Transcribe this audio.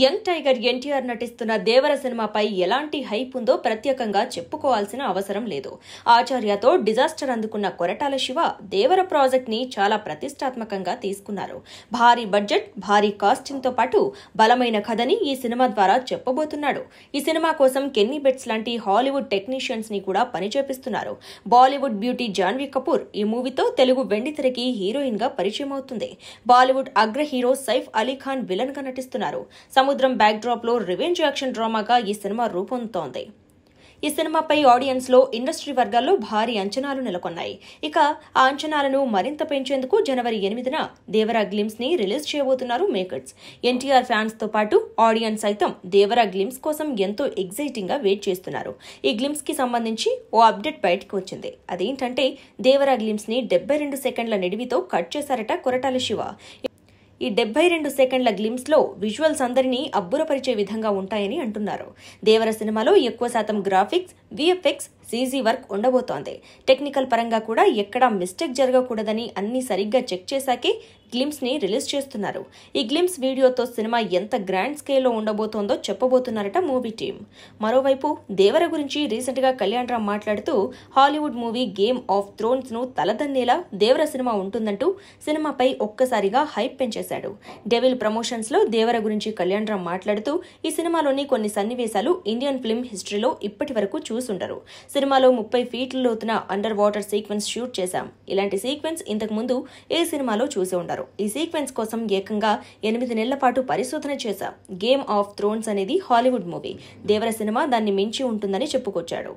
young tiger NTR నటిస్తున్న దేవర సినిమాపై ఎలాంటి హైప్ ఉందో ప్రత్యేకంగా చెప్పుకోవాల్సిన అవసరం లేదు ఆచార్యతో డిజాస్టర్ అందుకున్న కొరటాల శివ దేవర ప్రాజెక్ట్ ని చాలా ప్రతిష్టాత్మకంగా తీసుకున్నారు భారీ బడ్జెట్ భారీ కాస్టింగ్ తో పాటు బలమైన కథని ఈ సినిమా ద్వారా చెప్పబోతున్నాడు ఈ సినిమా కోసం కెన్నీ బెట్స్ లాంటి హాలీవుడ్ టెక్నీషియన్స్ ని కూడా పనిచేపిస్తున్నారు బాలీవుడ్ బ్యూటీ జాన్వీ కపూర్ ఈ మూవీతో తెలుగు వెండితెరకి హీరోయిన్ గా పరిచయం అవుతుంది బాలీవుడ్ అగ్ర హీరో సైఫ్ అలీఖాన్ విలన్ గా నటిస్తున్నారు సముద్రం బ్యాక్ లో రివెంజ్ యాక్షన్ డ్రామాగా ఈ సినిమా రూపొందుతోంది ఈ సినిమాపై ఆడియన్స్లో ఇండస్ట్రీ వర్గాల్లో భారీ అంచనాలు నెలకొన్నాయి ఇక ఆ అంచనాలను మరింత పెంచేందుకు జనవరి ఎనిమిదిన దేవరా గ్లిమ్స్ని రిలీజ్ చేయబోతున్నారు మేకర్స్ ఎన్టీఆర్ ఫ్యాన్స్తో పాటు ఆడియన్స్ సైతం దేవరా గ్లిమ్స్ కోసం ఎంతో ఎగ్జైటింగ్గా వెయిట్ చేస్తున్నారు ఈ గ్లిమ్స్ కి సంబంధించి ఓ అప్డేట్ బయటకు వచ్చింది అదేంటంటే దేవరా గ్లిమ్స్ని డెబ్బై రెండు సెకండ్ల నిడివితో కట్ చేశారట కొరటాల శివ ఈ డెబ్బై రెండు సెకండ్ల గ్లిమ్స్లో విజువల్స్ అందరినీ అబ్బురపరిచే విధంగా ఉంటాయని అంటున్నారు దేవర సినిమాలో ఎక్కువ శాతం గ్రాఫిక్స్ విఎఫ్ఎక్స్ సీజీ వర్క్ ఉండబోతోంది టెక్నికల్ పరంగా కూడా ఎక్కడా మిస్టేక్ జరగకూడదని అన్ని సరిగ్గా చెక్ చేశాకే గ్లిమ్స్ ని రిలీజ్ చేస్తున్నారు ఈ గ్లిమ్స్ వీడియోతో సినిమా ఎంత గ్రాండ్ స్కేల్లో ఉండబోతోందో చెప్పబోతున్నారట మూవీ టీం మరోవైపు దేవర గురించి రీసెంట్ గా కళ్యాణ్ రామ్ మాట్లాడుతూ Hollywood movie game of thrones ను తలదన్నేలా దేవర సినిమా ఉంటుందంటూ సినిమాపై ఒక్కసారిగా హైప్ పెంచేశాడు డెవిల్ ప్రమోషన్స్ లో దేవర గురించి కళ్యాణ్ రామ్ మాట్లాడుతూ ఈ సినిమాలోని కొన్ని సన్నివేశాలు ఇండియన్ ఫిల్మ్ హిస్టరీలో ఇప్పటి వరకు చూసుండరు సినిమాలో ముప్పై ఫీట్ల లోతున అండర్ వాటర్ సీక్వెన్స్ షూట్ చేశాం ఇలాంటి సీక్వెన్స్ ఇంతకు ముందు ఏ సినిమాలో చూసి ఉండరు ఈ సీక్వెన్స్ కోసం ఏకంగా ఎనిమిది నెలల పాటు పరిశోధన చేశాం గేమ్ ఆఫ్ థ్రోన్స్ అనేది హాలీవుడ్ మూవీ దేవర సినిమా దాన్ని మించి ఉంటుందని చెప్పుకొచ్చాడు